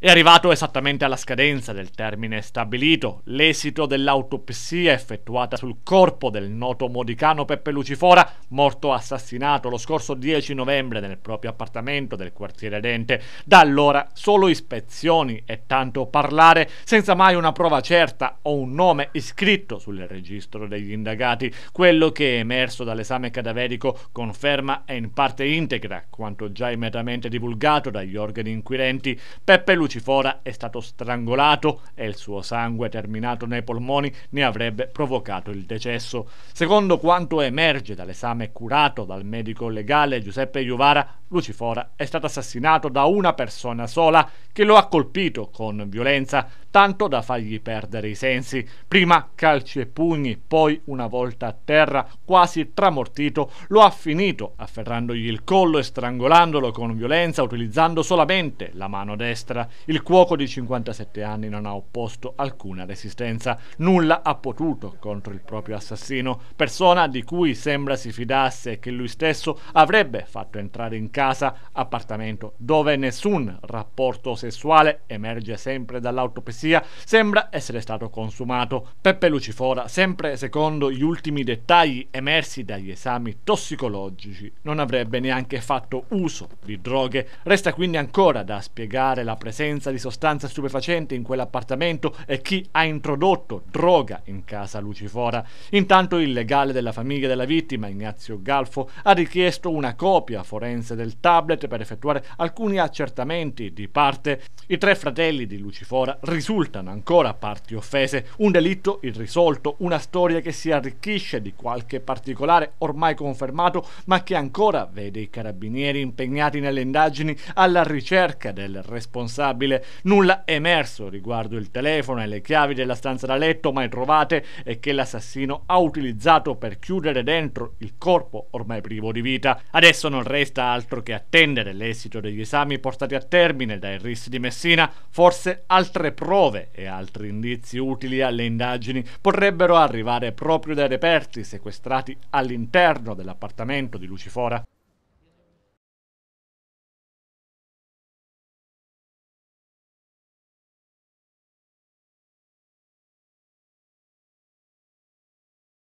È arrivato esattamente alla scadenza del termine stabilito. L'esito dell'autopsia effettuata sul corpo del noto modicano Peppe Lucifora, morto assassinato lo scorso 10 novembre nel proprio appartamento del quartiere Dente. Da allora solo ispezioni e tanto parlare, senza mai una prova certa o un nome iscritto sul registro degli indagati. Quello che è emerso dall'esame cadaverico conferma e in parte integra quanto già immediatamente divulgato dagli organi inquirenti. Peppe Lucifora Lucifora è stato strangolato e il suo sangue terminato nei polmoni ne avrebbe provocato il decesso. Secondo quanto emerge dall'esame curato dal medico legale Giuseppe Iovara, Lucifora è stato assassinato da una persona sola che lo ha colpito con violenza tanto da fargli perdere i sensi. Prima calci e pugni, poi una volta a terra, quasi tramortito, lo ha finito, afferrandogli il collo e strangolandolo con violenza utilizzando solamente la mano destra. Il cuoco di 57 anni non ha opposto alcuna resistenza, nulla ha potuto contro il proprio assassino, persona di cui sembra si fidasse e che lui stesso avrebbe fatto entrare in casa, appartamento dove nessun rapporto sessuale emerge sempre dall'autopsia polizia sembra essere stato consumato. Peppe Lucifora, sempre secondo gli ultimi dettagli emersi dagli esami tossicologici, non avrebbe neanche fatto uso di droghe. Resta quindi ancora da spiegare la presenza di sostanze stupefacenti in quell'appartamento e chi ha introdotto droga in casa Lucifora. Intanto il legale della famiglia della vittima, Ignazio Galfo, ha richiesto una copia forense del tablet per effettuare alcuni accertamenti di parte. I tre fratelli di Lucifora risultano risultano ancora parti offese, un delitto irrisolto, una storia che si arricchisce di qualche particolare ormai confermato, ma che ancora vede i carabinieri impegnati nelle indagini alla ricerca del responsabile. Nulla è emerso riguardo il telefono e le chiavi della stanza da letto mai trovate e che l'assassino ha utilizzato per chiudere dentro il corpo ormai privo di vita. Adesso non resta altro che attendere l'esito degli esami portati a termine dai RIS di Messina, forse altre prove prove e altri indizi utili alle indagini potrebbero arrivare proprio dai reperti sequestrati all'interno dell'appartamento di Lucifora.